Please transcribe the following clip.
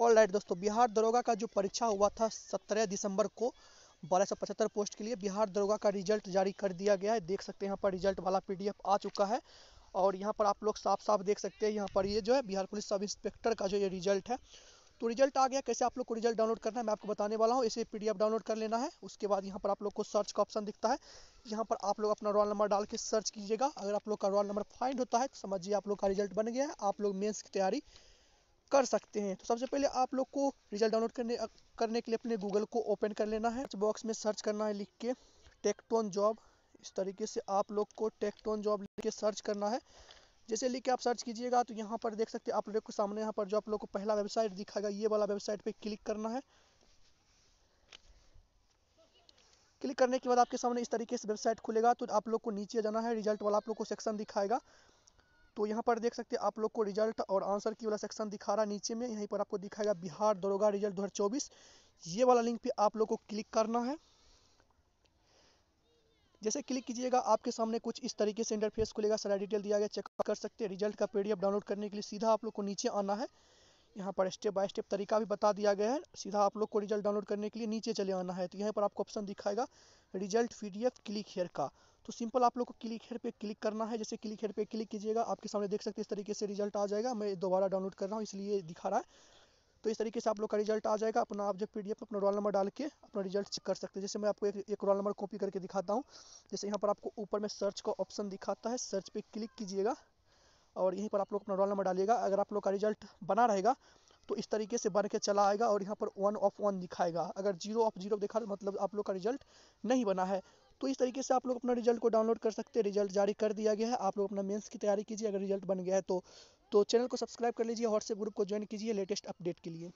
all right दोस्तों बिहार दरोगा का जो परीक्षा हुआ था सत्रह दिसंबर को बारह सौ पचहत्तर पोस्ट के लिए बिहार दरोगा का रिजल्ट जारी कर दिया गया है देख सकते हैं यहाँ पर रिजल्ट वाला पीडीएफ आ चुका है और यहाँ पर आप लोग साफ साफ देख सकते हैं यहाँ पर ये जो है बिहार पुलिस सब इंस्पेक्टर का जो ये रिजल्ट है तो रिजल्ट आ गया कैसे आप लोग को रिजल्ट डाउनलोड करना है मैं आपको बताने वाला हूँ इसे पी डाउनलोड कर लेना है उसके बाद यहाँ पर आप लोग को सर्च का ऑप्शन दिखता है यहाँ पर आप लोग अपना रोल नंबर डाल के सर्च कीजिएगा अगर आप लोग का रोल नंबर फाइंड होता है तो समझिए आप लोग का रिजल्ट बन गया है आप लोग मेन्स की तैयारी कर सकते हैं तो सबसे पहले आप लोग को रिजल्ट डाउनलोड करने करने के लिए अपने गूगल को ओपन कर लेना है बॉक्स में सर्च करना है लिख के टेक्टोन जॉब इस तरीके से आप लोग को टेक्टोन जॉब लिख के सर्च करना है जैसे लिख के आप सर्च कीजिएगा तो यहाँ पर देख सकते हैं आप लोग के सामने यहाँ पर जो आप लोग को पहला वेबसाइट दिखाएगा ये वाला वेबसाइट पर क्लिक करना है क्लिक करने के बाद आपके सामने इस तरीके से वेबसाइट खुलेगा तो आप लोग को नीचे जाना है रिजल्ट वाला आप लोग को सेक्शन दिखाएगा तो यहाँ पर देख सकते हैं आप लोग को रिजल्ट और आंसर की वाला सेक्शन दिखा रहा नीचे में यहीं पर आपको दिखाएगा बिहार दरोगा रिजल्ट दो ये वाला लिंक पे आप लोग को क्लिक करना है जैसे क्लिक कीजिएगा आपके सामने कुछ इस तरीके से इंटरफेस खुलेगा सारा डिटेल दिया गया चेक कर सकते हैं रिजल्ट का पीडीएफ डाउनलोड करने के लिए सीधा आप लोग को नीचे आना है यहाँ पर स्टेप बाय स्टेप तरीका भी बता दिया गया है सीधा आप लोग को रिजल्ट डाउनलोड करने के लिए नीचे चले आना है तो यहाँ पर आपको ऑप्शन दिखाएगा रिजल्ट पी क्लिक हेयर का तो सिंपल आप लोग को क्लिक हेयर पे क्लिक करना है जैसे क्लिक हेयर पे क्लिक कीजिएगा आपके सामने देख सकते इस तरीके से रिजल्ट आ जाएगा मैं दोबारा डाउनलोड कर रहा हूँ इसलिए दिखा रहा है तो इस तरीके से आप लोग का रिजल्ट आ जाएगा अपना आप जब पी में अपना रोल नंबर डाल के अपना रिजल्ट चेक कर सकते हैं जैसे मैं आपको एक एक रोल नंबर कॉपी करके दिखाता हूँ जैसे यहाँ पर आपको ऊपर में सर्च का ऑप्शन दिखाता है सर्च पे क्लिक कीजिएगा और यहीं पर आप लोग अपना रोल नंबर डालिएगा अगर आप लोग का रिजल्ट बना रहेगा तो इस तरीके से बन के चला आएगा और यहाँ पर वन ऑफ वन दिखाएगा अगर जीरो ऑफ जीरो दिखा मतलब आप लोग का रिजल्ट नहीं बना है तो इस तरीके से आप लोग अपना रिजल्ट को डाउनलोड कर सकते हैं रिजल्ट जारी कर दिया गया है आप लोग अपना मेंस की तैयारी कीजिए अगर रिजल्ट बन गया है तो तो चैनल को सब्सक्राइब कर लीजिए व्हाट्सएप ग्रुप को ज्वाइन कीजिए लेटेस्ट अपडेट के लिए